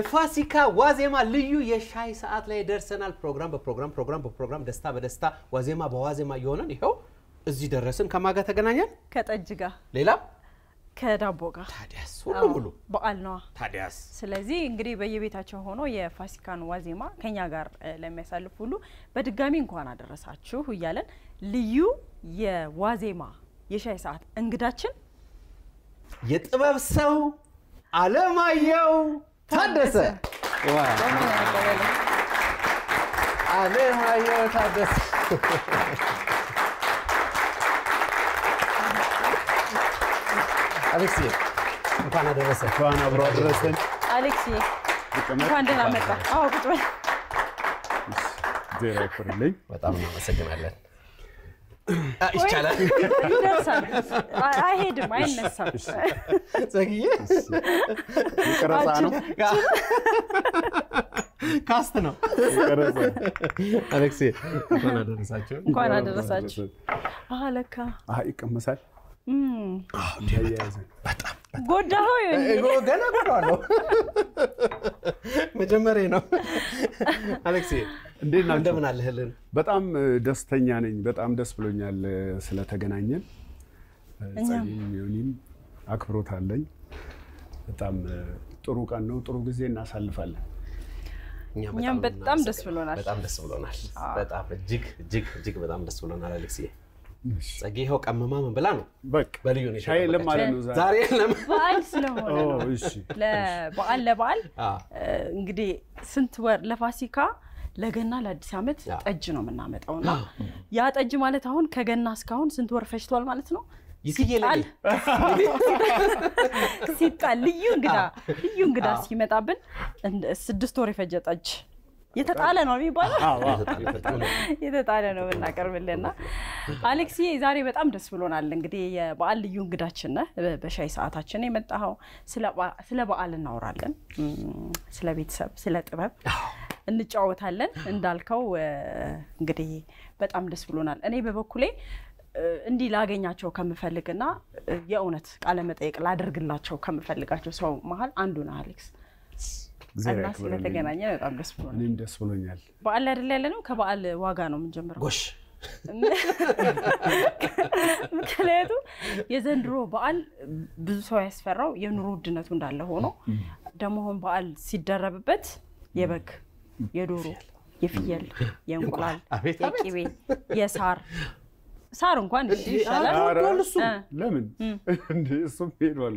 የፋሲካ ዋዜማ ልዩ የሻይ ሰዓት ላይ ደርሰናል። ፕሮግራም በፕሮግራም ፕሮግራም በፕሮግራም ደስታ በደስታ ዋዜማ በዋዜማ እየሆነን ይኸው እዚህ ደረስን። ከማጋ ተገናኘን ከጠጅ ጋር ሌላ ከዳቦ ጋር ታዲያስ፣ ሁሉ ሙሉ በዓል ነዋ። ታዲያስ፣ ስለዚህ እንግዲህ በየቤታቸው ሆኖ የፋሲካን ዋዜማ ከኛ ጋር ለሚያሳልፍ ሁሉ በድጋሚ እንኳን አደረሳችሁ እያለን ልዩ የዋዜማ የሻይ ሰዓት እንግዳችን የጥበብ ሰው አለማየሁ ታደሰ አሜን። ታደሰ አሌክስ እንኳን አደረሰ። እንኳን አብሮ አደረሰን። እንኳን ደህና መጣ። አዎ ቁጭ በል። በጣም እናመሰግናለን። ይቻላል። ይደርሳል። አይሄድም፣ አይነሳም። ዘግዬ ቀረጻ ነው ካስት ነው። አሌክሴ እንኳን አደረሳችሁ፣ እንኳን አደረሳችሁ። ለካ ይቀመሳል በጣም ጎዳኸው? ገና ጎዳዋለሁ። መጀመሪያ ነው። አሌክሴ እንዴት ነው? እንደምን አለህልን? በጣም ደስተኛ ነኝ። በጣም ደስ ብሎኛል ስለተገናኘን። ጸኒም አክብሮት አለኝ። በጣም ጥሩ ቀን ነው። ጥሩ ጊዜ እናሳልፋለን። እኛም በጣም ደስ ብሎናል። በጣም ደስ ብሎናል። በጣም እጅግ እጅግ እጅግ በጣም ደስ ብሎናል አሌክስዬ። ጸጌ ይኸው ቀመማ ምን ብላ ነው በልዩ ነው ዛሬ ስለሆነ ለበዓል ለበዓል እንግዲህ ስንት ወር ለፋሲካ ለገና ለአዲስ ዓመት ጠጅ ነው የምናመጣው እና ያ ጠጅ ማለት አሁን ከገና እስካሁን ስንት ወር ፈጅቷል ማለት ነው ይትየለል ሲጣል ልዩ እንግዳ ልዩ እንግዳ ሲመጣብን ስድስት ወር የፈጀ ጠጅ የተጣለ ነው የሚባለው የተጣለ ነው የምናቀርብልና አሌክስዬ ዛሬ በጣም ደስ ብሎናል። እንግዲህ የበዓል ልዩ እንግዳችን ነህ። በሻይ ሰዓታችን የመጣኸው ስለ በዓል እናወራለን፣ ስለ ቤተሰብ፣ ስለ ጥበብ እንጫወታለን። እንዳልከው እንግዲህ በጣም ደስ ብሎናል። እኔ በበኩሌ እንዲህ ላገኛቸው ከምፈልግና የእውነት ቃለመጠየቅ ላደርግላቸው ከምፈልጋቸው ሰው መሀል አንዱ ነው አሌክስ። እና በጣም ደስ ብሎኛል። ደስ ብሎኛል። በዓል አይደል ያለ ነው። ከበዓል ዋጋ ነው የምንጀምረው። ምክንያቱም የዘንድሮ በዓል ብዙ ሰው ያስፈራው የኑሮ ውድነቱ እንዳለ ሆኖ ደግሞ አሁን በዓል ሲደረብበት የበግ የዶሮ የፍየል የእንቁላል የቂቤ፣ የሳር ሳር እንኳን ይሻላል። ለምን እሱም ሄዷል።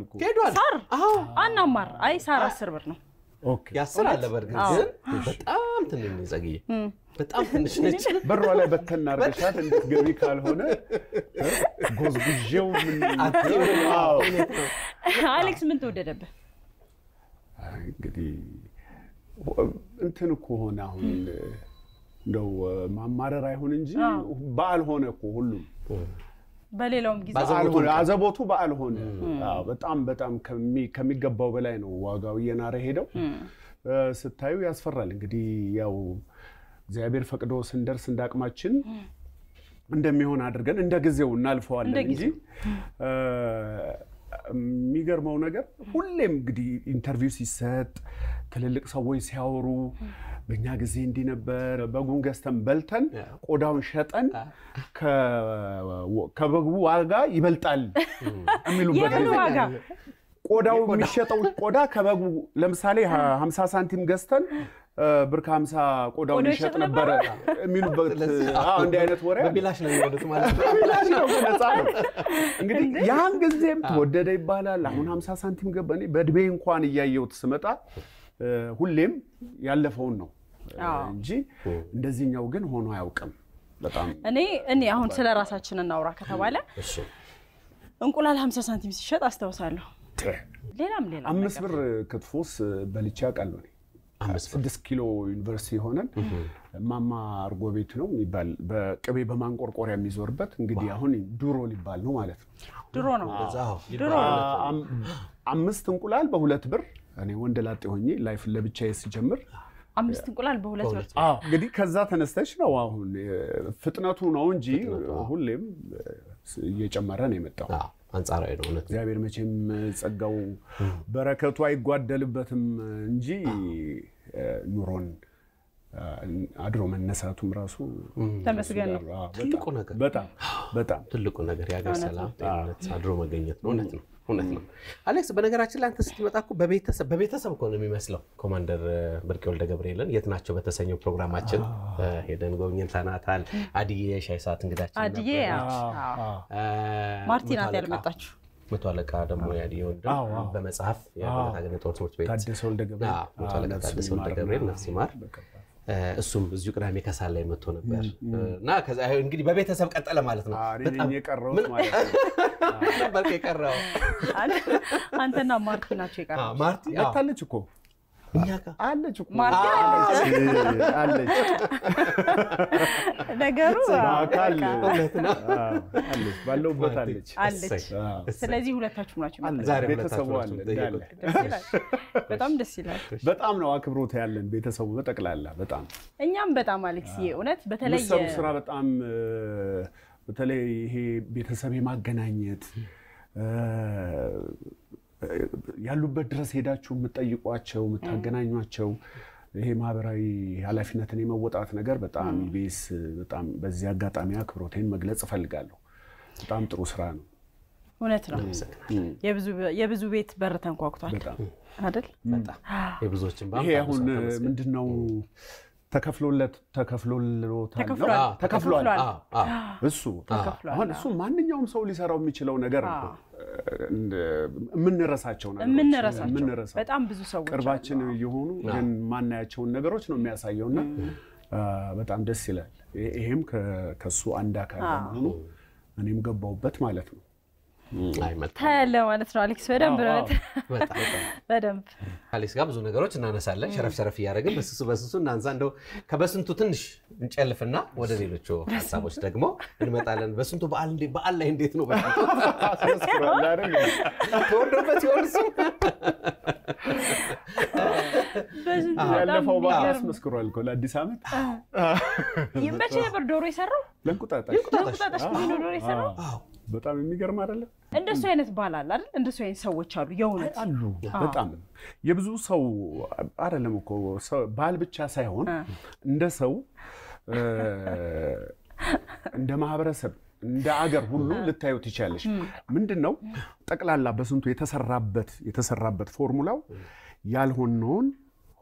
ሳር አናማር አይ ሳር አስር ብር ነው። ያስራለ በእርግጥ ግን በጣም ትንሽ ዘግየ በጣም ትንሽ ነች። በሯ ላይ በተና አድርገሻት እንድትገቢ ካልሆነ ጎዝጉዤው አሌክስ ምን ተወደደብህ? እንግዲህ እንትን እኮ ሆነ አሁን እንደው ማማረር አይሆን እንጂ በዓል ሆነ እኮ ሁሉም በሌላውም ጊዜ አዘቦቱ በዓል ሆነ። በጣም በጣም ከሚገባው በላይ ነው ዋጋው እየናረ ሄደው ስታዩ ያስፈራል። እንግዲህ ያው እግዚአብሔር ፈቅዶ ስንደርስ እንዳቅማችን እንደሚሆን አድርገን እንደ ጊዜው እናልፈዋለን እንጂ የሚገርመው ነገር ሁሌም እንግዲህ ኢንተርቪው ሲሰጥ ትልልቅ ሰዎች ሲያወሩ በእኛ ጊዜ እንዲህ ነበር፣ በጉን ገዝተን በልተን ቆዳውን ሸጠን ከበጉ ዋጋ ይበልጣል የሚሉበት ቆዳው የሚሸጠው ቆዳ ከበጉ ለምሳሌ 50 ሳንቲም ገዝተን ብር ከ ከሀምሳ ቆዳው ይሸጥ ነበረ የሚሉበት እንዲህ አይነት ወሬ በቢላሽ ነው ነፃ ነው እንግዲህ ያን ጊዜም ተወደደ ይባላል። አሁን 50 ሳንቲም ገባ። እኔ በእድሜ እንኳን እያየሁት ስመጣ ሁሌም ያለፈውን ነው እንጂ እንደዚህኛው ግን ሆኖ አያውቅም። በጣም እኔ እኔ አሁን ስለ ራሳችን እናውራ ከተባለ እንቁላል 50 ሳንቲም ሲሸጥ አስታውሳለሁ። ሌላም ሌላ አምስት ብር ክትፎስ በልቼ አውቃለሁ። ስድስት ኪሎ ዩኒቨርሲቲ ሆነን ማማ አርጎ ቤት ነው የሚባል በቅቤ በማንቆርቆሪያ የሚዞርበት እንግዲህ አሁን ድሮ ሊባል ነው ማለት ነው። ድሮ ነው ድሮ አምስት እንቁላል በሁለት ብር እኔ ወንደላጤ ላጤ ሆኜ ላይፍ ለብቻዬ ስጀምር አምስት እንቁላል በሁለት ወር እንግዲህ ከዛ ተነስተሽ ነው አሁን ፍጥነቱ ነው እንጂ ሁሌም እየጨመረ ነው የመጣው። አንጻራዊ ነው። እውነት እግዚአብሔር መቼም ጸጋው በረከቱ አይጓደልበትም እንጂ ኑሮን አድሮ መነሳቱም ራሱ ተመስገን ነው። ትልቁ ነገር በጣም በጣም ትልቁ ነገር የሀገር ሰላም አድሮ መገኘት ነው። እውነት ነው። እውነት ነው አሌክስ። በነገራችን ላይ አንተ ስትመጣ እኮ በቤተሰብ በቤተሰብ እኮ ነው የሚመስለው። ኮማንደር ብርቅ ወልደ ገብርኤልን የት ናቸው በተሰኘው ፕሮግራማችን ሄደን ጎብኝተናታል። አድዬ ሻይ ሰዓት እንግዳችን አድዬ ማርቲ ናት ያልመጣችሁ። መቶ አለቃ ደግሞ ያድዬ ወልደ በመጽሐፍ የአገር ጦር ትምህርት ቤት መቶ አለቃ ታደሰ ወልደ ገብርኤል ነፍስ ይማር እሱም እዚሁ ቅዳሜ ከሳል ላይ መጥቶ ነበር እና እንግዲህ በቤተሰብ ቀጠለ ማለት ነው። የቀረው አንተና ማርቲ ናቸው። የቀረ ማርቲ መታለች እኮ አለች አለች። ነገሩ ባለውበት አለች አለች። ስለዚህ ሁለታችሁ ናቸው ቤተሰቡ በጣም ደስ ይላል። በጣም ነው አክብሮት ያለን ቤተሰቡ በጠቅላላ በጣም እኛም በጣም አሌክስ እውነት በተለየ ስራ በጣም በተለይ ይሄ ቤተሰብ የማገናኘት ያሉበት ድረስ ሄዳችሁ የምትጠይቋቸው የምታገናኟቸው ይሄ ማህበራዊ ኃላፊነትን የመወጣት ነገር በጣም ኢቢኤስ በጣም በዚህ አጋጣሚ አክብሮቴን መግለጽ እፈልጋለሁ። በጣም ጥሩ ስራ ነው። እውነት ነው። የብዙ ቤት በር ተንኳኩቷል አይደል? የብዙዎችን ይሄ አሁን ምንድን ነው ተከፍሎለት ተከፍሎሎታል ተከፍሏል። እሱ አሁን እሱ ማንኛውም ሰው ሊሰራው የሚችለው ነገር ነው። የምንረሳቸው ነገሮች በጣም ብዙ ሰዎች ቅርባችን የሆኑ ግን ማናያቸውን ነገሮች ነው የሚያሳየው እና በጣም ደስ ይላል። ይሄም ከሱ አንድ አካል በመሆኑ እኔም ገባውበት ማለት ነው። ታያለ ማለት ነው። አሌክስ በደንብ በደንብ አሌክስ ጋር ብዙ ነገሮች እናነሳለን። ሸረፍ ሸረፍ እያደረግን በስሱ በስሱ እናንሳ። እንደው ከበስንቱ ትንሽ እንጨልፍና ወደ ሌሎቹ ሀሳቦች ደግሞ እንመጣለን። በስንቱ በዓል ላይ እንዴት ነው ተወዶበት ሲሆን እሱ ያለፈው በዓል አስመስክሯል እኮ ለአዲስ ዓመት መቼ ነበር ዶሮ የሰራው? ለእንቁጣጣሽ ዶሮ የሰራው በጣም የሚገርም አይደለም? እንደሱ አይነት ባል አለ አይደል? እንደሱ አይነት ሰዎች አሉ። የእውነት አሉ። በጣም የብዙ ሰው አይደለም እኮ ባል ብቻ ሳይሆን እንደ ሰው እንደ ማህበረሰብ እንደ አገር ሁሉ ልታዩ ትችላለች። ምንድን ነው ጠቅላላ በስንቱ የተሰራበት የተሰራበት ፎርሙላው ያልሆነውን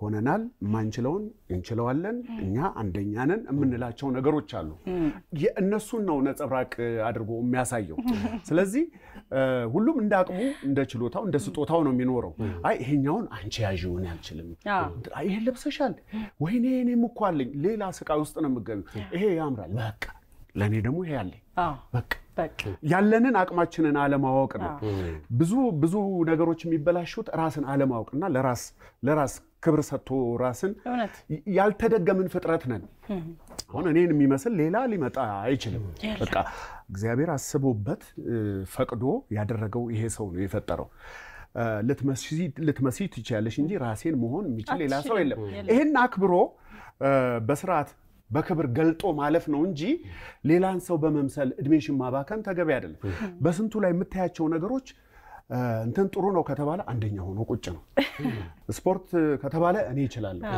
ሆነናል። ማንችለውን እንችለዋለን፣ እኛ አንደኛ ነን የምንላቸው ነገሮች አሉ። የእነሱን ነው ነጸብራቅ አድርጎ የሚያሳየው። ስለዚህ ሁሉም እንደ አቅሙ፣ እንደ ችሎታው፣ እንደ ስጦታው ነው የሚኖረው። አይ ይሄኛውን አንቺ ያዥውን እኔ አልችልም፣ ይሄን ለብሰሻል፣ ወይኔ እኔም ምኳለኝ፣ ሌላ ስቃይ ውስጥ ነው የምገቢው። ይሄ ያምራል፣ በቃ ለእኔ ደግሞ ይሄ አለኝ፣ በቃ ያለንን አቅማችንን አለማወቅ ነው። ብዙ ብዙ ነገሮች የሚበላሹት ራስን አለማወቅና ለራስ ለራስ ክብር ሰጥቶ ራስን ያልተደገምን ፍጥረት ነን። አሁን እኔን የሚመስል ሌላ ሊመጣ አይችልም። በቃ እግዚአብሔር አስቦበት ፈቅዶ ያደረገው ይሄ ሰው ነው የፈጠረው። ልትመስይ ትችያለሽ እንጂ ራሴን መሆን የሚችል ሌላ ሰው የለም። ይህን አክብሮ በስርዓት በክብር ገልጦ ማለፍ ነው እንጂ ሌላን ሰው በመምሰል እድሜሽን ማባከን ተገቢ አይደለም። በስንቱ ላይ የምታያቸው ነገሮች እንትን ጥሩ ነው ከተባለ አንደኛ ሆኖ ቁጭ ነው። ስፖርት ከተባለ እኔ እችላለሁ።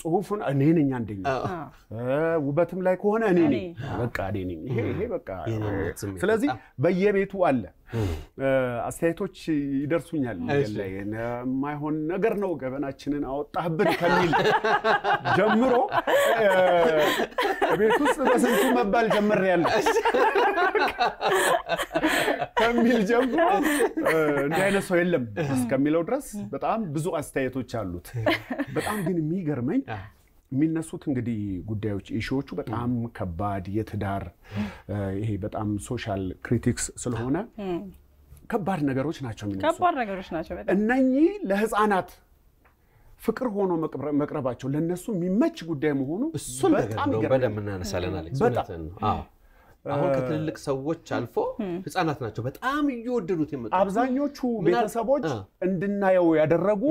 ጽሁፉን እኔ ነኝ አንደኛ። ውበትም ላይ ከሆነ እኔ ነኝ በቃ እኔ ነኝ። ይሄ በቃ ስለዚህ በየቤቱ አለ። አስተያየቶች ይደርሱኛል። ላይ የማይሆን ነገር ነው ገበናችንን አወጣህብን ከሚል ጀምሮ ቤት ውስጥ በስንቱ መባል ጀምር ያለ ከሚል ጀምሮ እንዲህ አይነት ሰው የለም እስከሚለው ድረስ በጣም ብዙ አስተያየቶች አሉት። በጣም ግን የሚገርመኝ የሚነሱት እንግዲህ ጉዳዮች ኢሹዎቹ በጣም ከባድ የትዳር ይሄ በጣም ሶሻል ክሪቲክስ ስለሆነ ከባድ ነገሮች ናቸው ከባድ ነገሮች ናቸው። እነኚህ ለህፃናት ፍቅር ሆኖ መቅረባቸው ለነሱ የሚመች ጉዳይ መሆኑ እሱን በደንብ እናነሳለን። አሁን ከትልልቅ ሰዎች አልፎ ህፃናት ናቸው በጣም እየወደዱት የመጡ አብዛኞቹ ቤተሰቦች እንድናየው ያደረጉ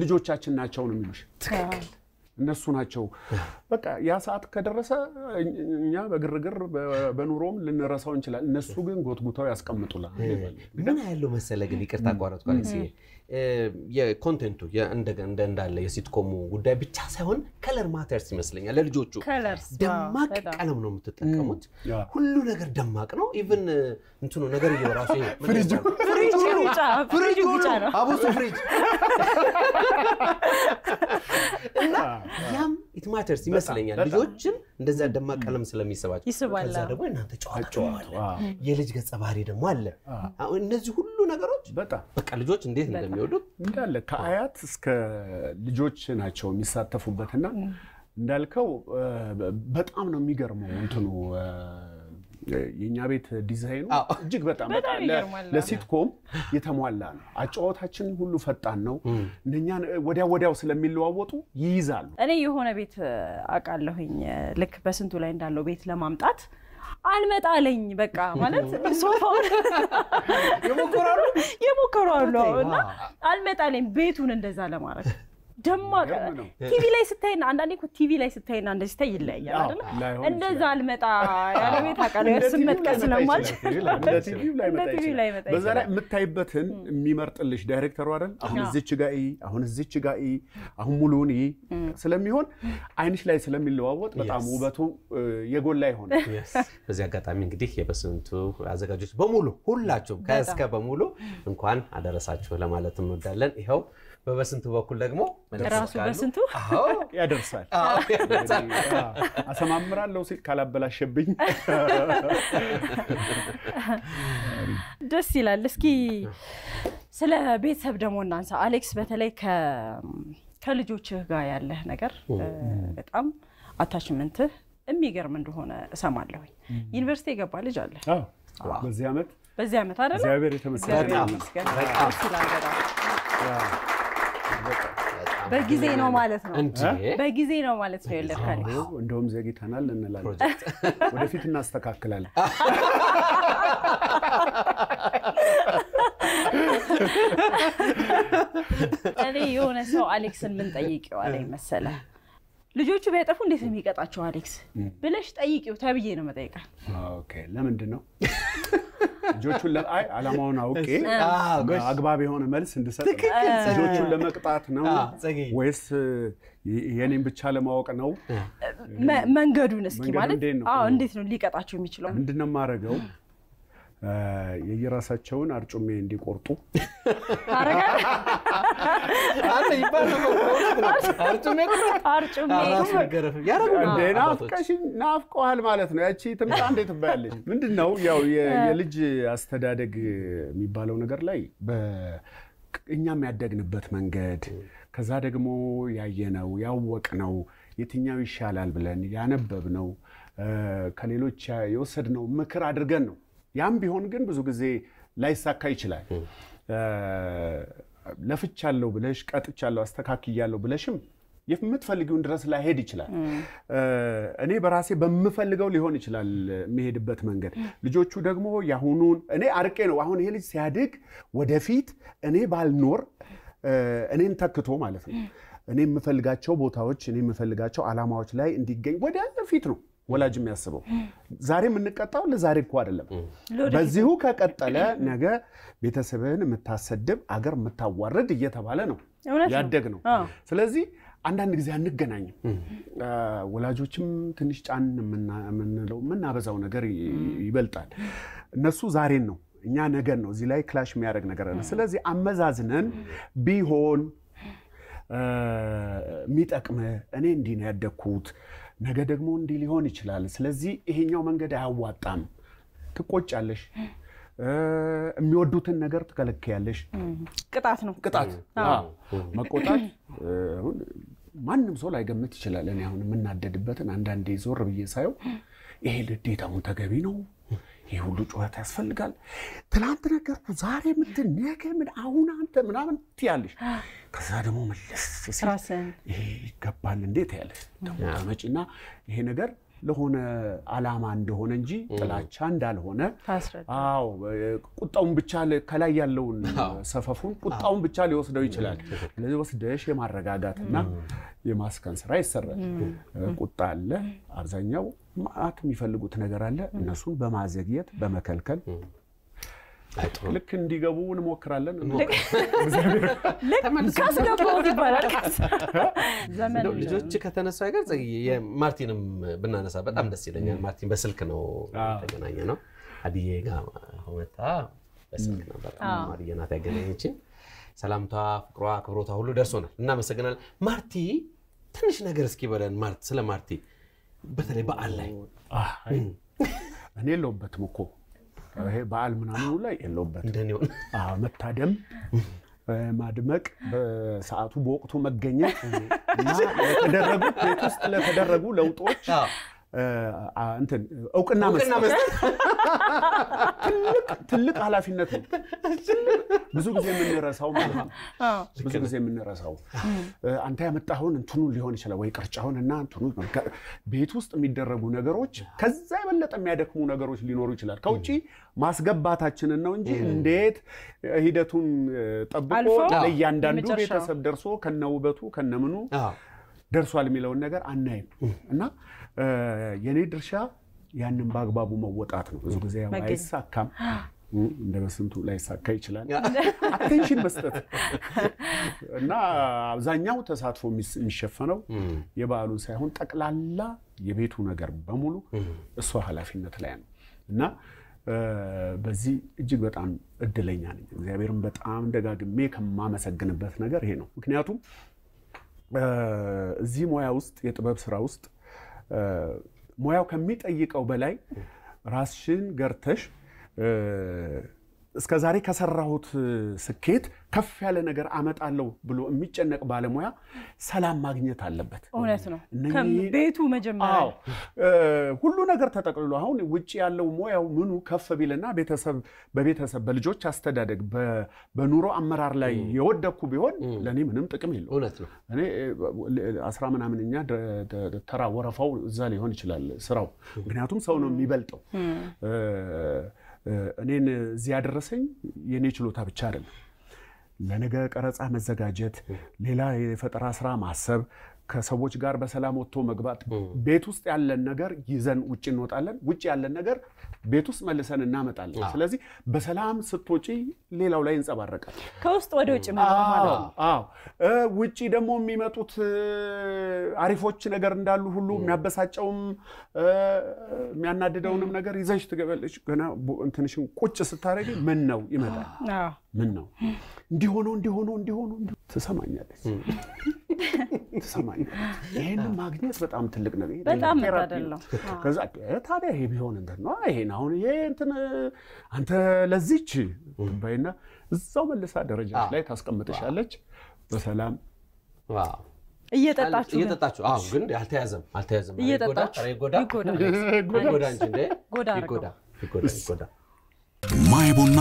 ልጆቻችን ናቸው ነው የሚሉሽ። ትክክል እነሱ ናቸው። በቃ ያ ሰዓት ከደረሰ እኛ በግርግር በኑሮም ልንረሳው እንችላለን። እነሱ ግን ጎትጉተው ያስቀምጡላል። ምን ያለው መሰለ ግን ይቅርታ አቋረጥ የኮንቴንቱ እንዳለ የሲትኮሙ ጉዳይ ብቻ ሳይሆን ከለር ማተርስ ይመስለኛል። ለልጆቹ ደማቅ ቀለም ነው የምትጠቀሙት። ሁሉ ነገር ደማቅ ነው። ኢቨን እንትኑ ነገር እየወራሱ ፍሪጅ ቢጫ ፍሪጁ ቢጫ ነው። አቡሱ ፍሪጅ እና ያም ኢት ማተርስ ይመስለኛል። ልጆችን እንደዛ ደማቅ ቀለም ስለሚስባቸው ይስባል። ደግሞ እናንተ ጨዋታ የልጅ ገጸ ባህሪ ደግሞ አለ። እነዚህ ሁሉ ነገሮች በጣም በቃ ልጆች እንዴት እንደሚወዱት እንዳለ ከአያት እስከ ልጆች ናቸው የሚሳተፉበትና እንዳልከው በጣም ነው የሚገርመው እንትኑ የእኛ ቤት ዲዛይኑ እጅግ በጣም ለሲትኮም የተሟላ ነው። አጫወታችን ሁሉ ፈጣን ነው። እነኛ ወዲያ ወዲያው ስለሚለዋወጡ ይይዛሉ። እኔ የሆነ ቤት አውቃለሁኝ ልክ በስንቱ ላይ እንዳለው ቤት ለማምጣት አልመጣለኝ በቃ ማለት ሶፋውን የሞከሩ አሉ እና አልመጣለኝ ቤቱን እንደዛ ለማድረግ ደማቅ ቲቪ ላይ ስታይና አንዳንዴ እኮ ቲቪ ላይ ስታይና እንደዚህ ስታይ ይለያያል አይደል? እንደዛ አልመጣ ያለ ቤት አውቃለሁ። እሱን መጥቀስ ስለማልችል ቲቪ ላይ መጣ በዛ ላይ የምታይበትን የሚመርጥልሽ ዳይሬክተሩ አይደል? አሁን እዚች ጋ አሁን እዚች ጋ አሁን ሙሉውን ይይ ስለሚሆን አይንሽ ላይ ስለሚለዋወጥ በጣም ውበቱ የጎላ ይሆነ። በዚህ አጋጣሚ እንግዲህ የበስንቱ አዘጋጆች በሙሉ ሁላችሁም ከእስከ በሙሉ እንኳን አደረሳችሁ ለማለት እንወዳለን። ይኸው በበስንቱ በኩል ደግሞ ራሱ በስንቱ ያደርሳል አሰማምራለሁ ሲል ካላበላሸብኝ ደስ ይላል እስኪ ስለ ቤተሰብ ደግሞ እናንሳ አሌክስ በተለይ ከልጆችህ ጋር ያለህ ነገር በጣም አታችመንትህ የሚገርም እንደሆነ እሰማለሁኝ ዩኒቨርሲቲ የገባ ልጅ አለ በዚህ ዓመት በዚህ ዓመት አይደለ እግዚአብሔር የተመሰገነ በጊዜ ነው ማለት ነው። በጊዜ ነው ማለት ነው በጊዜ ነው ማለት ነው እንደውም ዘግይተናል እንላለን፣ ወደፊት እናስተካክላለን። እኔ የሆነ ሰው አሌክስን ምን ጠይቀዋለኝ መሰለህ ልጆቹ ቢያጠፉ እንዴት ነው የሚቀጣቸው አሌክስ ብለሽ ጠይቂው ተብዬ ነው መጠይቃል። ለምንድን ነው ልጆቹን ለአይ አላማውን አውቄ አግባብ የሆነ መልስ እንድሰጥ ልጆቹን ለመቅጣት ነው ወይስ የኔን ብቻ ለማወቅ ነው? መንገዱን እስኪ ማለት እንዴት ነው ሊቀጣቸው የሚችለው? ምንድን ነው የማደርገው? የየራሳቸውን አርጩሜ እንዲቆርጡ አንተ ናፍቀዋል ማለት ነው። ያቺ ትምጣ እንዴት ትባያለች። ምንድን ነው ያው የልጅ አስተዳደግ የሚባለው ነገር ላይ እኛም ያደግንበት መንገድ ከዛ ደግሞ ያየነው ያወቅነው የትኛው ይሻላል ብለን ያነበብነው ከሌሎች የወሰድነው ምክር አድርገን ነው ያም ቢሆን ግን ብዙ ጊዜ ላይሳካ ይችላል። ለፍቻለሁ ብለሽ ቀጥቻለሁ፣ አስተካክያለሁ ብለሽም የምትፈልጊውን ድረስ ላይሄድ ይችላል። እኔ በራሴ በምፈልገው ሊሆን ይችላል የሚሄድበት መንገድ። ልጆቹ ደግሞ የአሁኑን እኔ አርቄ ነው አሁን ይሄ ልጅ ሲያድግ ወደፊት እኔ ባልኖር እኔን ተክቶ ማለት ነው እኔ የምፈልጋቸው ቦታዎች እኔ የምፈልጋቸው አላማዎች ላይ እንዲገኝ ወደፊት ነው ወላጅ የሚያስበው ዛሬ የምንቀጣው ለዛሬ እኮ አይደለም። በዚሁ ከቀጠለ ነገ ቤተሰብህን የምታሰድብ አገር የምታዋርድ እየተባለ ነው ያደግ ነው። ስለዚህ አንዳንድ ጊዜ አንገናኝም። ወላጆችም ትንሽ ጫን የምንለው የምናበዛው ነገር ይበልጣል። እነሱ ዛሬን ነው፣ እኛ ነገን ነው። እዚህ ላይ ክላሽ የሚያደርግ ነገር ነው። ስለዚህ አመዛዝነን ቢሆን የሚጠቅምህ እኔ እንዲህ ነው ያደግኩት ነገ ደግሞ እንዲህ ሊሆን ይችላል፣ ስለዚህ ይሄኛው መንገድ አያዋጣም፣ ትቆጫለሽ፣ የሚወዱትን ነገር ትከለክያለሽ። ቅጣት ነው ቅጣት መቆጣት። አሁን ማንም ሰው ላይገምት ይችላል። እኔ አሁን የምናደድበትን አንዳንዴ ዞር ብዬ ሳየው ይሄ ልዴታሙ ተገቢ ነው ይህ ሁሉ ጩኸት ያስፈልጋል። ትላንት ነገርኩ፣ ዛሬ ምንድን ነገ ምን አሁን አንተ ምናምን ትያለሽ። ከዛ ደግሞ መለስ ይሄ ይገባል እንዴት ያለ ደግሞ ተመጭና ይሄ ነገር ለሆነ አላማ እንደሆነ እንጂ ጥላቻ እንዳልሆነ አዎ ቁጣውን ብቻ ከላይ ያለውን ሰፈፉን ቁጣውን ብቻ ሊወስደው ይችላል። ስለዚህ ወስደሽ የማረጋጋትና የማስከን ስራ ይሰራል። ቁጣ አለ አብዛኛው ማአት የሚፈልጉት ነገር አለ። እነሱን በማዘግየት በመከልከል ልክ እንዲገቡ እንሞክራለን። ካስገባሁት ይባላል። ልጆች ከተነሳ ጋር ማርቲንም ብናነሳ በጣም ደስ ይለኛል። ማርቲን በስልክ ነው የተገናኘ ነው። አድዬ ጋር መታ በስልክ ነበር። አድዬ ናት ያገናኘችን። ሰላምቷ፣ ፍቅሯ፣ አክብሮቷ ሁሉ ደርሶናል። እናመሰግናለን። ማርቲ ትንሽ ነገር እስኪ በለን ስለ ማርቲ በተለይ በዓል ላይ እኔ የለሁበትም እኮ ይሄ በዓል ምናምኑ ላይ የለውበትም። መታደም ማድመቅ በሰዓቱ በወቅቱ መገኘት እና ቤት ውስጥ ለተደረጉ ለውጦች እንትን እውቅና መስጠት ትልቅ ኃላፊነት ነው። ብዙ ጊዜ የምንረሳው ማለት ነው። ብዙ ጊዜ የምንረሳው አንተ ያመጣኸውን እንትኑ ሊሆን ይችላል ወይ ቅርጫውን እና እንትኑ ቤት ውስጥ የሚደረጉ ነገሮች ከዛ የበለጠ የሚያደክሙ ነገሮች ሊኖሩ ይችላል። ከውጭ ማስገባታችንን ነው እንጂ እንዴት ሂደቱን ጠብቆ ለእያንዳንዱ ቤተሰብ ደርሶ ከነውበቱ ከነምኑ ደርሷል የሚለውን ነገር አናይም እና የኔ ድርሻ ያንን በአግባቡ መወጣት ነው። ብዙ ጊዜ አይሳካም። እንደ በስንቱ ላይሳካ ይችላል። አቴንሽን መስጠት እና አብዛኛው ተሳትፎ የሚሸፈነው የበዓሉን ሳይሆን ጠቅላላ የቤቱ ነገር በሙሉ እሷ ኃላፊነት ላይ ነው እና በዚህ እጅግ በጣም እድለኛ ነኝ። እግዚአብሔርን በጣም ደጋግሜ ከማመሰግንበት ነገር ይሄ ነው። ምክንያቱም እዚህ ሙያ ውስጥ የጥበብ ስራ ውስጥ ሙያው ከሚጠይቀው በላይ ራስሽን ገርተሽ እስከ ዛሬ ከሰራሁት ስኬት ከፍ ያለ ነገር አመጣለሁ ብሎ የሚጨነቅ ባለሙያ ሰላም ማግኘት አለበት። እውነት ነው። ቤቱ መጀመሪያ ሁሉ ነገር ተጠቅልሎ አሁን ውጭ ያለው ሙያው ምኑ ከፍ ቢልና ቤተሰብ በቤተሰብ በልጆች አስተዳደግ በኑሮ አመራር ላይ የወደኩ ቢሆን ለእኔ ምንም ጥቅም የለው። እውነት ነው። እኔ አስራ ምናምንኛ ተራ ወረፋው እዛ ሊሆን ይችላል ስራው፣ ምክንያቱም ሰው ነው የሚበልጠው እኔን እዚህ ያደረሰኝ የእኔ ችሎታ ብቻ አይደለም። ለነገ ቀረፃ መዘጋጀት፣ ሌላ የፈጠራ ስራ ማሰብ፣ ከሰዎች ጋር በሰላም ወጥቶ መግባት፣ ቤት ውስጥ ያለን ነገር ይዘን ውጭ እንወጣለን፣ ውጭ ያለን ነገር ቤት ውስጥ መልሰን እናመጣለን። ስለዚህ በሰላም ስትወጪ ሌላው ላይ ይንጸባረቃል። ከውስጥ ወደ ውጭ ውጭ ደግሞ የሚመጡት አሪፎች ነገር እንዳሉ ሁሉ የሚያበሳጨውም የሚያናድደውንም ነገር ይዘሽ ትገበለች። ገና እንትንሽን ቁጭ ስታደረግ ምን ነው ይመጣል። ምን ነው እንዲሆኑ እንዲሆኑ እንዲሆኑ ትሰማኛለች ተሰማኝ። ይህንን ማግኘት በጣም ትልቅ ነገር በጣም አይደለም። ከዛ ታዲያ ይሄ ቢሆን ነው ይሄን አሁን ይሄ እንትን አንተ ለዚች እዛው መልሳ ደረጃ ላይ ታስቀምጥሻለች በሰላም እየጠጣችሁ ግን አልተያዘም አልተያዘም። ይጎዳ ይጎዳ ይጎዳ። ማይ ቡና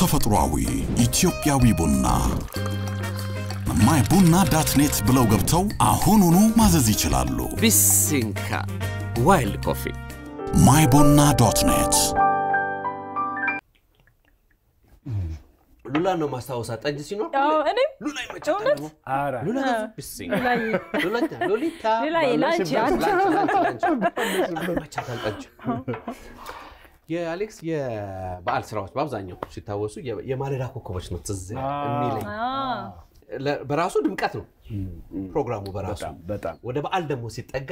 ተፈጥሯዊ ኢትዮጵያዊ ቡና ማይ ዳት ኔት ብለው ገብተው አሁኑኑ ማዘዝ ይችላሉ። ቢሲንካ ዋይልድ ኮፊ ማይ ቡና ዶት ኔት ሉላ ነው ማስታወሳ ጠጅ ሲኖር ሉላ ይመቻታል ጠጅ። የአሌክስ የበዓል ስራዎች በአብዛኛው ሲታወሱ የማለዳ ኮከቦች ነው ትዝ የሚለኝ በራሱ ድምቀት ነው ፕሮግራሙ በራሱ ወደ በዓል ደግሞ ሲጠጋ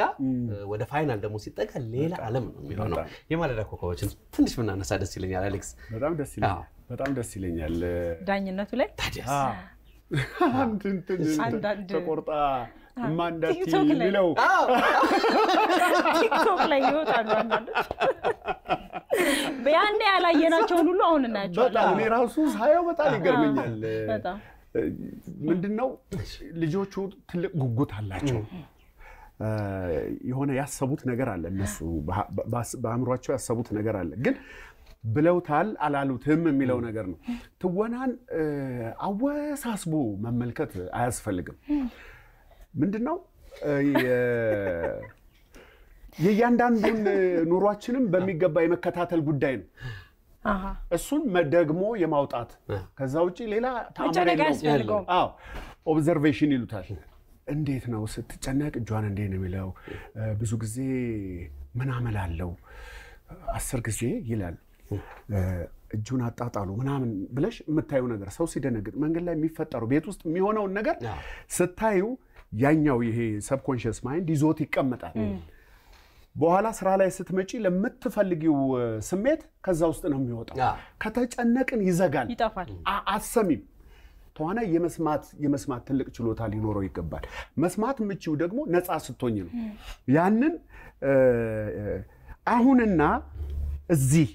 ወደ ፋይናል ደግሞ ሲጠጋ ሌላ ዓለም ነው የሚሆነው። የማለዳ ኮከቦችን ትንሽ ምናነሳ ደስ ይለኛል። አሌክስ በጣም ደስ ይለኛል። ዳኝነቱ ላይ ታዲያስ አንድ ተቆርጣ ማንዳት የሚለው ቲክቶክ ላይ ይወጣሉ አንዳንዶች ያኔ ያላየናቸውን ሁሉ አሁን እናያቸዋለን። እኔ ራሱ ሳየው በጣም ይገርመኛል። ምንድን ነው ልጆቹ ትልቅ ጉጉት አላቸው። የሆነ ያሰቡት ነገር አለ። እነሱ በአእምሯቸው ያሰቡት ነገር አለ ግን ብለውታል አላሉትም የሚለው ነገር ነው። ትወናን አወሳስቦ መመልከት አያስፈልግም። ምንድን ነው የእያንዳንዱን ኑሯችንም በሚገባ የመከታተል ጉዳይ ነው። እሱን ደግሞ የማውጣት ከዛ ውጭ ሌላ ተአምር ኦብዘርቬሽን ይሉታል። እንዴት ነው ስትጨነቅ እጇን እንዴ ነው የሚለው። ብዙ ጊዜ ምናምን አለው አስር ጊዜ ይላል እጁን አጣጣሉ ምናምን ብለሽ የምታዩ ነገር ሰው ሲደነግጥ መንገድ ላይ የሚፈጠሩ ቤት ውስጥ የሚሆነውን ነገር ስታዩ ያኛው ይሄ ሰብኮንሽስ ማይንድ ይዞት ይቀመጣል። በኋላ ስራ ላይ ስትመጪ ለምትፈልጊው ስሜት ከዛ ውስጥ ነው የሚወጣው። ከተጨነቅን ይዘጋል፣ ይጠፋል፣ አሰሚም ተዋናይ የመስማት የመስማት ትልቅ ችሎታ ሊኖረው ይገባል። መስማት ምችው ደግሞ ነፃ ስትሆኝ ነው። ያንን አሁንና እዚህ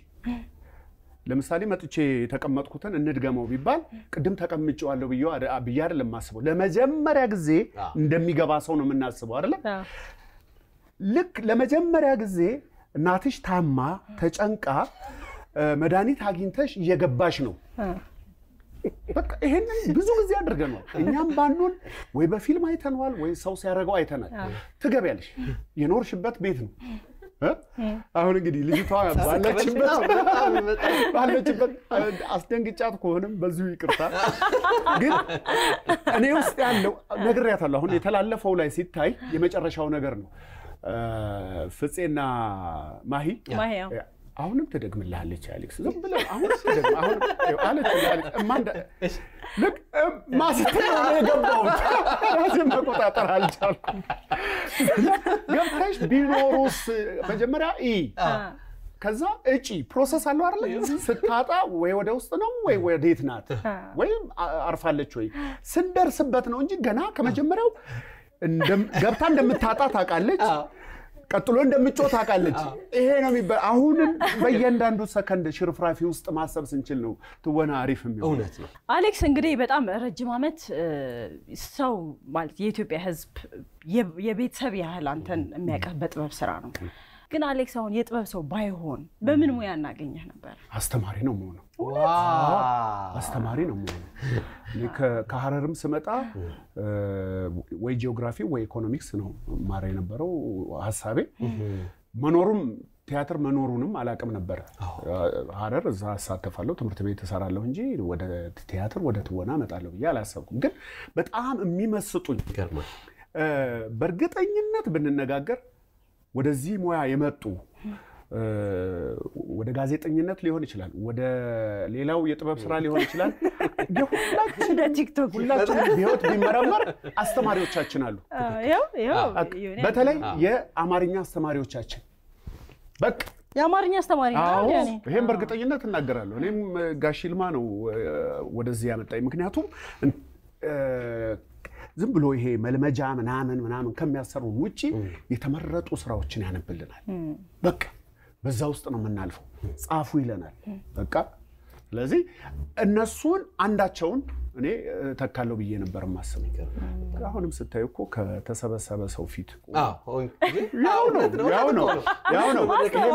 ለምሳሌ መጥቼ የተቀመጥኩትን እንድገመው ቢባል ቅድም ተቀምጬዋለሁ ብዬ አይደለም የማስበው። ለመጀመሪያ ጊዜ እንደሚገባ ሰው ነው የምናስበው አይደለም ልክ ለመጀመሪያ ጊዜ እናትሽ ታማ ተጨንቃ መድኃኒት አግኝተሽ እየገባሽ ነው። በቃ ይሄንን ብዙ ጊዜ አድርገ ነው። እኛም ባንሆን ወይ በፊልም አይተነዋል፣ ወይ ሰው ሲያደርገው አይተናል። ትገቢያለሽ። የኖርሽበት ቤት ነው። አሁን እንግዲህ ልጅቷ ባለችበት አስደንግጫት ከሆንም በዚሁ ይቅርታ። ግን እኔ ውስጥ ያለው ነግሬያታለሁ። አሁን የተላለፈው ላይ ሲታይ የመጨረሻው ነገር ነው። ፍፄና ማሂ አሁንም ትደግምልሃለች አሌክስ ዝም አሁን አለች ልክ ማስትል የገባሁት መቆጣጠር አልቻልኩም። ገብተሽ ቢኖሩስ መጀመሪያ ኢ ከዛ እጪ ፕሮሰስ አለው ስታጣ ወይ ወደ ውስጥ ነው ወይ ወዴት ናት ወይም አርፋለች ወይ ስንደርስበት ነው እንጂ ገና ከመጀመሪያው ገብታ እንደምታጣ ታውቃለች። ቀጥሎ እንደምጮ ታውቃለች። ይሄ ነው የሚባል። አሁንም በእያንዳንዱ ሰከንድ ሽርፍራፊ ውስጥ ማሰብ ስንችል ነው ትወና አሪፍ እውነት ነው። አሌክስ እንግዲህ በጣም ረጅም ዓመት ሰው ማለት የኢትዮጵያ ህዝብ የቤተሰብ ያህል አንተን የሚያቀርብ በጥበብ ስራ ነው። ግን አሌክስ አሁን የጥበብ ሰው ባይሆን በምን ሙያ እናገኘህ ነበር? አስተማሪ ነው መሆነው አስተማሪ ነው መሆነው። ከሀረርም ስመጣ ወይ ጂኦግራፊ ወይ ኢኮኖሚክስ ነው ማራ የነበረው ሀሳቤ መኖሩም ቲያትር መኖሩንም አላቅም ነበር። ሀረር እዛ አሳተፋለሁ፣ ትምህርት ቤት እሰራለሁ እንጂ ወደ ቲያትር ወደ ትወና እመጣለሁ ብዬ አላሰብኩም። ግን በጣም የሚመስጡኝ በእርግጠኝነት ብንነጋገር ወደዚህ ሙያ የመጡ ወደ ጋዜጠኝነት ሊሆን ይችላል፣ ወደ ሌላው የጥበብ ስራ ሊሆን ይችላል። ሁላችንም ህይወት ቢመረመር አስተማሪዎቻችን አሉ። በተለይ የአማርኛ አስተማሪዎቻችን በቅ የአማርኛ አስተማሪ ይሄም በእርግጠኝነት እናገራለሁ። እኔም ጋሽ ይልማ ነው ወደዚህ ያመጣኝ። ምክንያቱም ዝም ብሎ ይሄ መልመጃ ምናምን ምናምን ከሚያሰሩን ውጭ የተመረጡ ስራዎችን ያነብልናል። በቃ በዛ ውስጥ ነው የምናልፈው። ጻፉ ይለናል። በቃ ስለዚህ እነሱን አንዳቸውን እኔ ተካለው ብዬ ነበር ማስብ። አሁንም ስታዩ እኮ ከተሰበሰበ ሰው ፊት ያው ነው ያው ነው ያው ነው ማለት ነው።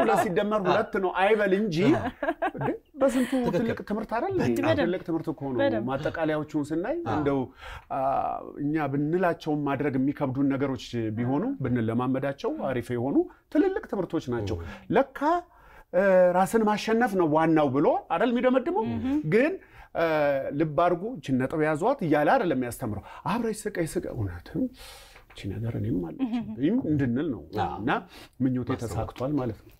ሁለት ሲደመር ሁለት ነው አይበል እንጂ በስንቱ ትልቅ ትምህርት አይደል? ትልቅ ትምህርት ከሆኑ ማጠቃለያዎቹን ስናይ እንደው እኛ ብንላቸውን ማድረግ የሚከብዱን ነገሮች ቢሆኑ ብንለማመዳቸው አሪፍ የሆኑ ትልልቅ ትምህርቶች ናቸው ለካ ራስን ማሸነፍ ነው ዋናው ብሎ አደል የሚደመድመው ግን ልብ አድርጉ እችን ነጥብ ያዟት እያለ አይደለም የሚያስተምረው። አብረሽ ስቀይ ስቀ እውነትም እቺ ነገር እኔም አለችብኝ እንድንል ነው እና ምኞቴ ተሳክቷል ማለት ነው።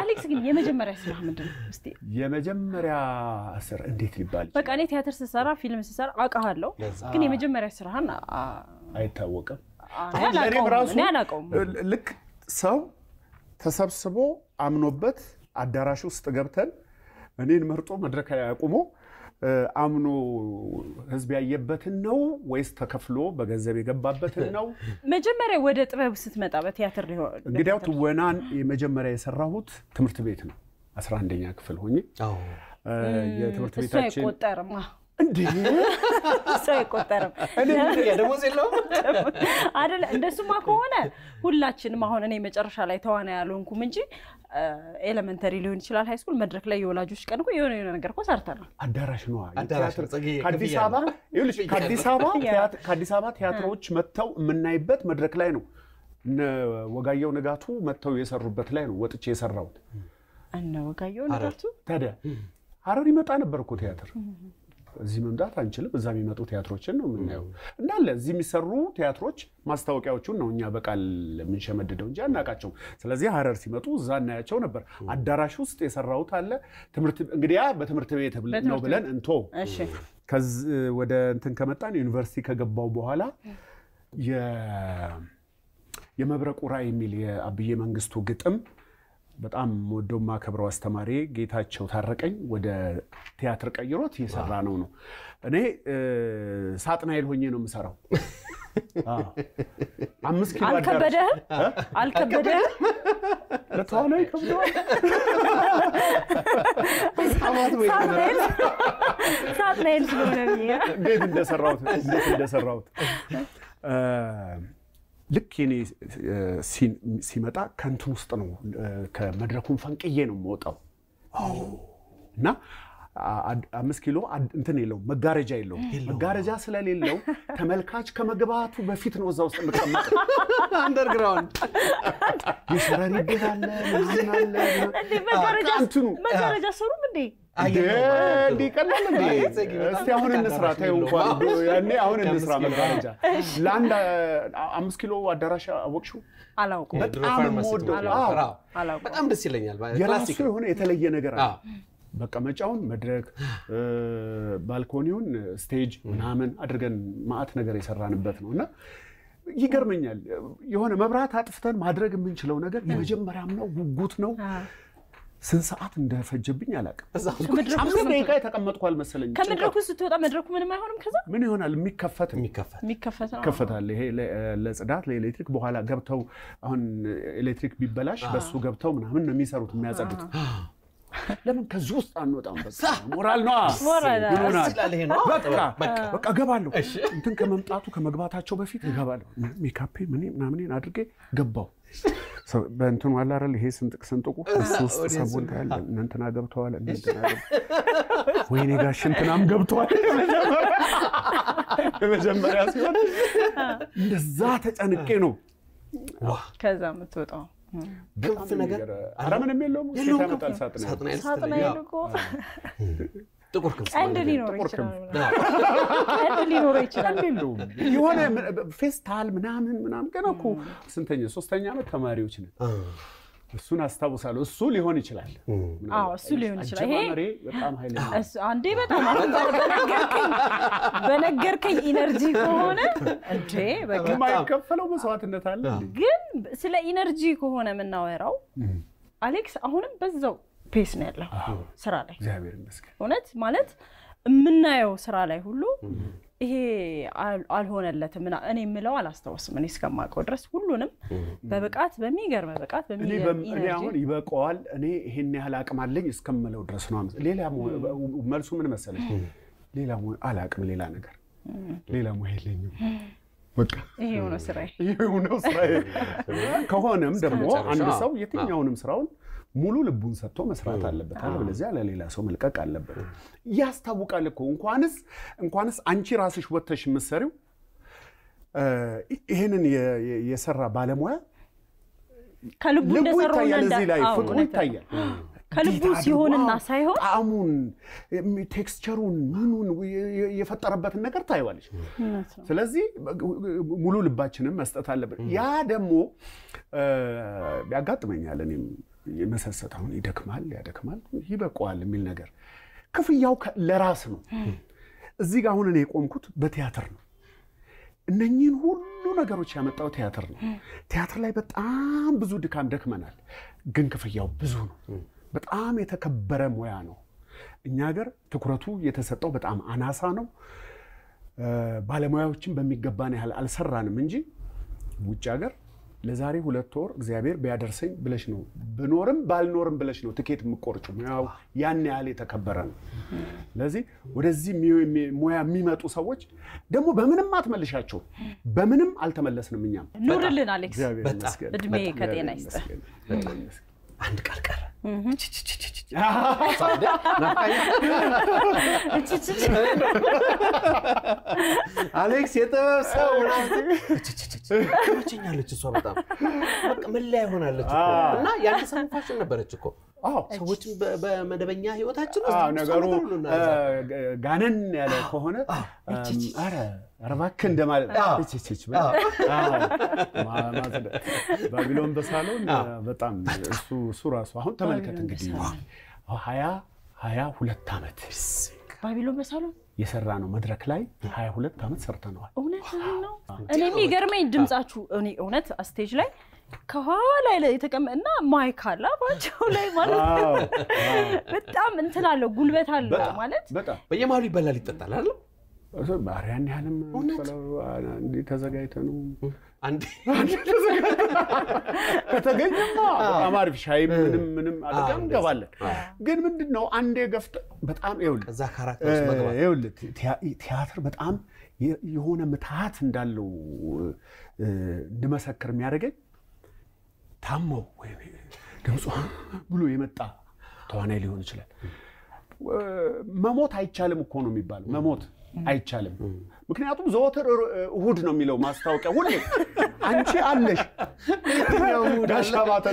አሌክስ ግን የመጀመሪያ ስራ ምንድን ነው? የመጀመሪያ ስራ እንዴት ይባል በቃ እኔ ቲያትር ስሰራ ፊልም ስሰራ አውቃለሁ፣ ግን የመጀመሪያ ስራህን አይታወቅም። ልክ ሰው ተሰብስቦ አምኖበት አዳራሽ ውስጥ ገብተን እኔን መርጦ መድረክ ላይ አቁሞ አምኖ ህዝብ ያየበትን ነው ወይስ ተከፍሎ በገንዘብ የገባበትን ነው? መጀመሪያ ወደ ጥበብ ስትመጣ በቲያትር እንግዲያው ትወናን የመጀመሪያ የሰራሁት ትምህርት ቤት ነው። 11ኛ ክፍል ሆኜ የትምህርት ቤታችን እንዴ ሰው አይቆጠርም። ደሞዝ የለውም እንደሱማ ከሆነ ሁላችንም አሁን እኔ መጨረሻ ላይ ተዋና ያልሆንኩም እንጂ ኤሌመንተሪ ሊሆን ይችላል፣ ሃይስኩል መድረክ ላይ የወላጆች ቀን እኮ የሆነ የሆነ ነገር እኮ ሰርተናል። አዳራሽ ነዋ አበባ ከአዲስ አበባ ቲያትሮች መጥተው የምናይበት መድረክ ላይ ነው። ወጋየው ንጋቱ መጥተው የሰሩበት ላይ ነው ወጥቼ የሰራሁት። እነ ወጋየው ንጋቱ ታዲያ ሀረር ይመጣ ነበር እኮ ቲያትር እዚህ መምጣት አንችልም። እዛ የሚመጡ ቲያትሮችን ነው የምናየው እንዳለ እዚህ የሚሰሩ ቲያትሮች ማስታወቂያዎቹን ነው እኛ በቃል የምንሸመድደው እንጂ አናውቃቸውም። ስለዚህ ሀረር ሲመጡ እዛ እናያቸው ነበር። አዳራሽ ውስጥ የሰራሁት አለ። እንግዲያ በትምህርት ቤት ነው ብለን እንቶ ወደ እንትን ከመጣን ዩኒቨርሲቲ ከገባው በኋላ የመብረቁ ራዕይ የሚል የአብዬ መንግስቱ ግጥም በጣም ወደው ማከብረው አስተማሪ ጌታቸው ታረቀኝ ወደ ቲያትር ቀይሮት እየሰራ ነው ነው እኔ ሳጥናኤል ሆኜ ነው የምሰራው። አምስት ኪሎ አልከበደህም? አልከበደህም? ለተዋና ይከብደዋል። ሳጥናኤል ስለሆነ እንዴት እንደሰራሁት እንዴት እንደሰራሁት ልክ የኔ ሲመጣ ከንትን ውስጥ ነው ከመድረኩን ፈንቅዬ ነው የምወጣው እና አምስት ኪሎ እንትን የለው መጋረጃ የለው። መጋረጃ ስለሌለው ተመልካች ከመግባቱ በፊት ነው እዛ ውስጥ የምቀመጥ። አንደርግራውንድ የሸረሪ ቤት አለ ምናምን አለ። መጋረጃ ሰሩም እንዴ? እንዲህ እንዴ? እስቲ አሁን እንስራ፣ ተይው እንኳን ያኔ አሁን እንስራ መጋረጃ ለአንድ አምስት ኪሎ አዳራሽ አወቅሽው? አላውቅም። በጣም የምወደው በጣም ደስ ይለኛል። የራሱ የሆነ የተለየ ነገር አለ። መቀመጫውን መድረክ፣ ባልኮኒውን ስቴጅ ምናምን አድርገን ነገር የሰራንበት ነው እና ይገርመኛል የሆነ መብራት አጥፍተን ማድረግ የምንችለው ነገር የመጀመሪያም ነው፣ ጉጉት ነው። ስንት ሰዓት እንደፈጀብኝ አላውቅም። አምስት ደቂቃ የተቀመጥኩ አልመሰለኝ። ከመድረኩ ስትወጣ መድረኩ ምንም አይሆንም። ከዛ ምን ይሆናል? የሚከፈት ይከፈታል። ይሄ ለጽዳት ለኤሌክትሪክ በኋላ ገብተው አሁን ኤሌክትሪክ ቢበላሽ በሱ ገብተው ምናምን ነው የሚሰሩት የሚያጸዱት። ለምን ከዚህ ውስጥ አንወጣም? ሞራል ነዋ በቃ እንትን ከመምጣቱ ከመግባታቸው በፊት ገባለሁ። ሜካፔ ምናምኔን አድርጌ ገባው። በእንትኑ አለ አይደል ይሄ ስንጥቅ ስንጥቁ እሱ ውስጥ ሰቡን ታያለ እንትና ገብተዋል እንትና ወይኔ ጋሽ እንትናም ገብተዋል በመጀመሪያ ሲሆን እንደዛ ተጨንቄ ነው ከዛ የምትወጣው ክንፍ ነገር አረ ምንም የለውም ሳጥናኤል ሳጥናኤል ጥቁር ክንፍ ቀንድ ሊኖር ይችላል። የሆነ ፌስታል ምናምን ምናምን ገና እኮ ስንተኛ ሶስተኛ ዓመት ተማሪዎች ነን። እሱን አስታውሳለሁ። እሱ ሊሆን ይችላል። አዎ እሱ ሊሆን ይችላል። ይሄ በጣም ኃይለኛ አንዴ በጣም አሁን በነገርከኝ ኢነርጂ ከሆነ እንዴ በቃ የማይከፈለው መስዋዕትነት አለ። ግን ስለ ኢነርጂ ከሆነ የምናወራው አሌክስ አሁንም በዛው ፔስ ነው ያለው ስራ ላይ እግዚአብሔር ይመስገን። እውነት ማለት የምናየው ስራ ላይ ሁሉ ይሄ አልሆነለትም እኔ የምለው አላስታወስም። እኔ እስከማውቀው ድረስ ሁሉንም በብቃት በሚገርም ብቃት እኔ አሁን ይበቀዋል እኔ ይሄን ያህል አቅም አለኝ እስከምለው ድረስ ነው። ሌላ መልሱ ምን መሰለች? ሌላ አላቅም፣ ሌላ ነገር ሌላ ሙያ የለኝም። ይሄ ነው ስራዬ። ከሆነም ደግሞ አንድ ሰው የትኛውንም ስራውን ሙሉ ልቡን ሰጥቶ መስራት አለበት። አለበለዚያ ለሌላ ሰው መልቀቅ አለበት። ያስታውቃል እኮ እንኳንስ እንኳንስ አንቺ ራስሽ ወጥተሽ የምትሰሪው ይህንን የሰራ ባለሙያ ከልቡ ይታያል። እዚህ ላይ ፍቅሩ ይታያል። ከልቡ ሲሆንና ሳይሆን ጣዕሙን፣ ቴክስቸሩን፣ ምኑን የፈጠረበትን ነገር ታይዋለች። ስለዚህ ሙሉ ልባችንም መስጠት አለብን። ያ ደግሞ ያጋጥመኛል እኔም መሰሰት አሁን ይደክማል ያደክማል ይበቀዋል የሚል ነገር ክፍያው ለራስ ነው። እዚህ ጋር አሁን እኔ የቆምኩት በቲያትር ነው። እነኚህን ሁሉ ነገሮች ያመጣው ቲያትር ነው። ቲያትር ላይ በጣም ብዙ ድካም ደክመናል፣ ግን ክፍያው ብዙ ነው። በጣም የተከበረ ሙያ ነው። እኛ ሀገር ትኩረቱ የተሰጠው በጣም አናሳ ነው። ባለሙያዎችን በሚገባን ያህል አልሰራንም እንጂ ውጭ ሀገር ለዛሬ ሁለት ወር እግዚአብሔር ቢያደርሰኝ ብለሽ ነው፣ ብኖርም ባልኖርም ብለሽ ነው ትኬት የምቆርጩ። ያው ያን ያህል የተከበረ ነው። ስለዚህ ወደዚህ ሙያ የሚመጡ ሰዎች ደግሞ በምንም አትመልሻቸው። በምንም አልተመለስንም። እኛም ኑርልን አሌክስ፣ እድሜ ከጤና ይስጥ። አንድ ቃል ቀረ። አሌክስ የጥበብ ሰው ችኛለች እሷ በጣም መለያ ይሆናለች እና ያን ሰሞን ፋሽን ነበረች እኮ ሰዎችን በመደበኛ ህይወታችን ነገሩ ጋነን ያለ ከሆነ እባክህ እንደማለት ችች ባቢሎን በሳሎን በጣም እሱ እሱ ራሱ አሁን ተመልከት እንግዲህ ሀያ ሀያ ሁለት ዓመት ባቢሎን በሳሎን የሰራ ነው መድረክ ላይ ሀያ ሁለት ዓመት ሰርተነዋል። እውነት ነው። እኔ የሚገርመኝ ድምጻችሁ እኔ እውነት ስቴጅ ላይ ከኋላ የተቀመጠና ማይክ አለ አፋቸው ላይ ማለት በጣም እንትን አለው ጉልበት አለው ማለት በየማሉ ይበላል ይጠጣል አይደለም ያን ያህልም እንዲህ ተዘጋጅተን ከተገኘማ በጣም አሪፍ ሻይ ምንም ምንም አድርገን እንገባለን። ግን ምንድን ነው አንዴ ገፍተ በጣም ይኸውልህ ቲያትር በጣም የሆነ ምትሃት እንዳለው እንድመሰክር የሚያደርገኝ ታማው ወይም ድምፁ ብሎ የመጣ ተዋናይ ሊሆን ይችላል። መሞት አይቻልም እኮ ነው የሚባለው መሞት አይቻልም። ምክንያቱም ዘወትር እሁድ ነው የሚለው ማስታወቂያ ሁሌ አንቺ አለሽ ዳሻባተ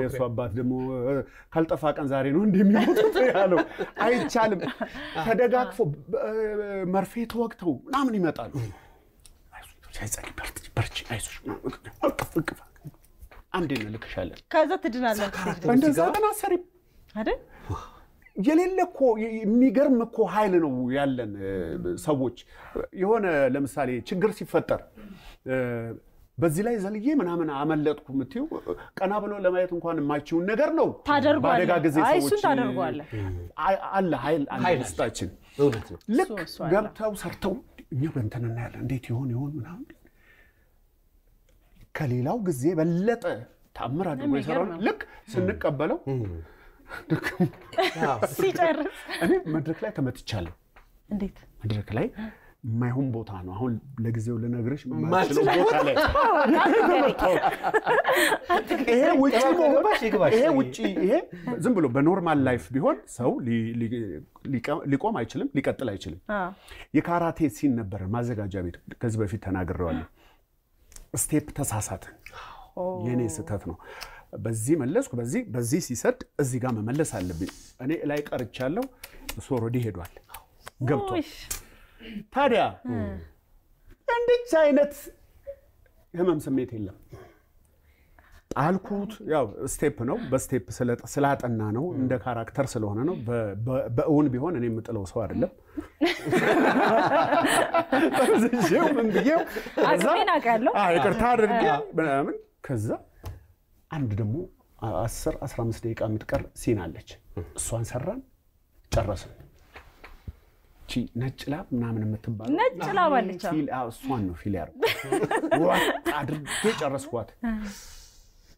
የእሱ አባት ደግሞ ካልጠፋ ቀን ዛሬ ነው እንደሚሞት ያለው አይቻልም። ተደጋግፎ መርፌ ተወግተው ምናምን ይመጣሉ። በርቺ፣ አይዞሽ፣ አንዴ እንልክሻለን፣ ከዛ ትድናለን። እንደዛ ቀን አሰሪም አይደል የሌለ እኮ የሚገርም እኮ ኃይል ነው ያለን ሰዎች። የሆነ ለምሳሌ ችግር ሲፈጠር በዚህ ላይ ዘልዬ ምናምን አመለጥኩ የምትይው ቀና ብሎ ለማየት እንኳን የማይችውን ነገር ነው። በአደጋ ጊዜ ሰዎች አለ ኃይል ስጣችን ልክ ገብተው ሰርተው እኛ በእንትን እናያለን እንዴት ይሆን ይሆን ምናምን ከሌላው ጊዜ በለጠ ታምር አድርጎ ይሰራል። ልክ ስንቀበለው ሲጨርስ እኔ መድረክ ላይ ተመትቻለሁ። እንዴት መድረክ ላይ የማይሆን ቦታ ነው። አሁን ለጊዜው ልነግርሽ ይሄ ውጭ ይሄ ዝም ብሎ በኖርማል ላይፍ ቢሆን ሰው ሊቆም አይችልም፣ ሊቀጥል አይችልም። የካራቴ ሲን ነበረ ማዘጋጃ ቤት። ከዚህ በፊት ተናግሬዋለሁ። ስቴፕ ተሳሳትን፣ የእኔ ስህተት ነው። በዚህ መለስኩ፣ በዚህ በዚህ ሲሰድ እዚህ ጋር መመለስ አለብኝ። እኔ ላይ ቀርቻለሁ፣ እሱ ኦልሬዲ ሄዷል ገብቷል። ታዲያ እንዲች አይነት ህመም ስሜት የለም። ጣልኩት። ያው ስቴፕ ነው፣ በስቴፕ ስላጠና ነው፣ እንደ ካራክተር ስለሆነ ነው። በእውን ቢሆን እኔ የምጥለው ሰው አይደለም። ጠምዝዤው ምን ብዬው ይቅርታ አድርጌ ምናምን ከዛ አንድ ደግሞ 10 15 ደቂቃ የምትቀር ሲን አለች። እሷን ሰራን ጨረስን። እቺ ነጭ ላብ ምናምን የምትባል ነጭ ላብ አለች። እሷን ነው ፊል አድርጌ ጨረስኳት።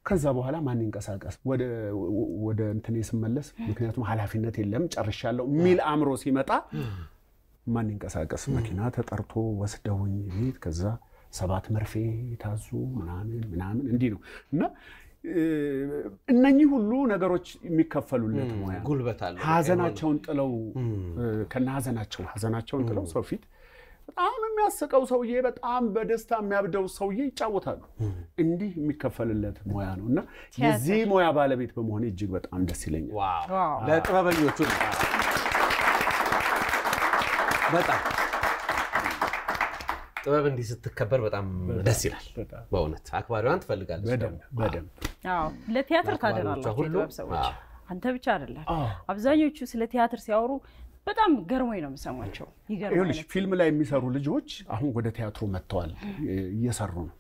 ከዛ በኋላ ማን ይንቀሳቀስ ወደ እንትኔ ስመለስ፣ ምክንያቱም ኃላፊነት የለም ጨርሻለሁ የሚል አእምሮ ሲመጣ ማን ይንቀሳቀስ? መኪና ተጠርቶ ወስደውኝ ቤት ከዛ ሰባት መርፌ ታዙ ምናምን ምናምን እንዲህ ነው እና እነኚህ ሁሉ ነገሮች የሚከፈሉለት ሙያ ጉልበት አለ። ሀዘናቸውን ጥለው ከነ ሀዘናቸው ሀዘናቸውን ጥለው ሰው ፊት በጣም የሚያስቀው ሰውዬ፣ በጣም በደስታ የሚያብደው ሰውዬ ይጫወታሉ። እንዲህ የሚከፈልለት ሙያ ነው እና የዚህ ሙያ ባለቤት በመሆን እጅግ በጣም ደስ ይለኛል። ለጥበበኞቹ በጣም ጥበብ እንዲህ ስትከበር በጣም ደስ ይላል። በእውነት አክባሪዋን ትፈልጋለች። ለቲያትር ታደራላቸው ሰዎች። አንተ ብቻ አይደለም። አብዛኞቹ ስለ ቲያትር ሲያወሩ በጣም ገርሞኝ ነው የምሰማቸው። ፊልም ላይ የሚሰሩ ልጆች አሁን ወደ ቲያትሩ መጥተዋል፣ እየሰሩ ነው።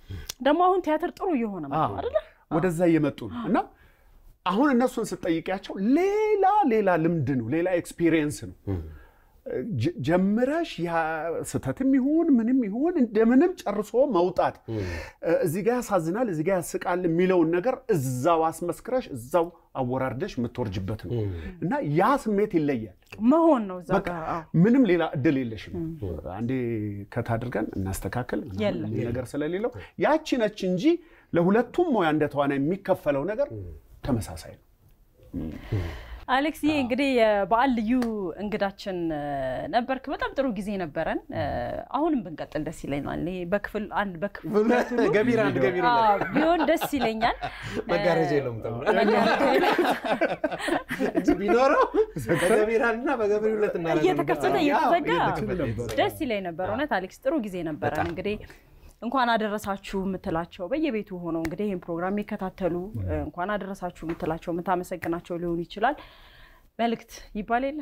ደግሞ አሁን ቲያትር ጥሩ እየሆነ አይደለ? ወደዛ እየመጡ ነው እና አሁን እነሱን ስትጠይቂያቸው ሌላ ሌላ ልምድ ነው፣ ሌላ ኤክስፒሪየንስ ነው ጀምረሽ ስህተትም ይሁን ምንም ይሁን እንደምንም ጨርሶ መውጣት እዚህ ጋ ያሳዝናል፣ እዚህ ጋ ያስቃል የሚለውን ነገር እዛው አስመስክረሽ እዛው አወራርደሽ የምትወርጅበት ነው እና ያ ስሜት ይለያል። መሆን ነው እዛ ምንም ሌላ እድል የለሽም። አንዴ ከት አድርገን እናስተካከል ነገር ስለሌለው ያቺ ነች እንጂ ለሁለቱም ሙያ እንደተዋና የሚከፈለው ነገር ተመሳሳይ ነው። አሌክስ ይህ እንግዲህ የበዓል ልዩ እንግዳችን ነበርክ። በጣም ጥሩ ጊዜ ነበረን። አሁንም ብንቀጥል ደስ ይለኛል። በክፍል አንድ በክፍል ገቢር አንድ ገቢር ቢሆን ደስ ይለኛል። መጋረጃ የለውም ቢኖረው በገቢር አንድና በገቢር ሁለት እየተከፈተ እየተዘጋ ደስ ይለኝ ነበር። እውነት አሌክስ ጥሩ ጊዜ ነበረን እንግዲህ እንኳን አደረሳችሁ የምትላቸው በየቤቱ ሆነው እንግዲህ ይህን ፕሮግራም የሚከታተሉ እንኳን አደረሳችሁ የምትላቸው የምታመሰግናቸው ሊሆን ይችላል። መልእክት ይባል የለ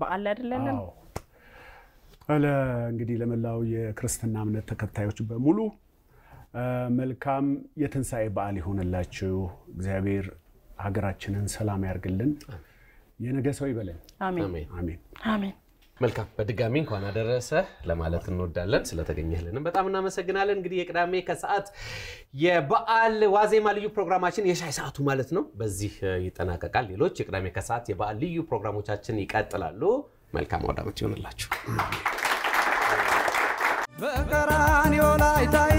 በዓል አይደለንም እንግዲህ ለመላው የክርስትና እምነት ተከታዮች በሙሉ መልካም የትንሣኤ በዓል ይሆንላችሁ። እግዚአብሔር ሀገራችንን ሰላም ያርግልን፣ የነገ ሰው ይበለን። አሜን አሜን። መልካም በድጋሚ እንኳን አደረሰ ለማለት እንወዳለን። ስለተገኘልንም በጣም እናመሰግናለን። እንግዲህ የቅዳሜ ከሰዓት የበዓል ዋዜማ ልዩ ፕሮግራማችን የሻይ ሰዓቱ ማለት ነው በዚህ ይጠናቀቃል። ሌሎች የቅዳሜ ከሰዓት የበዓል ልዩ ፕሮግራሞቻችን ይቀጥላሉ። መልካም አውዳመት ይሆንላችሁ። በቀራንዮ ላይ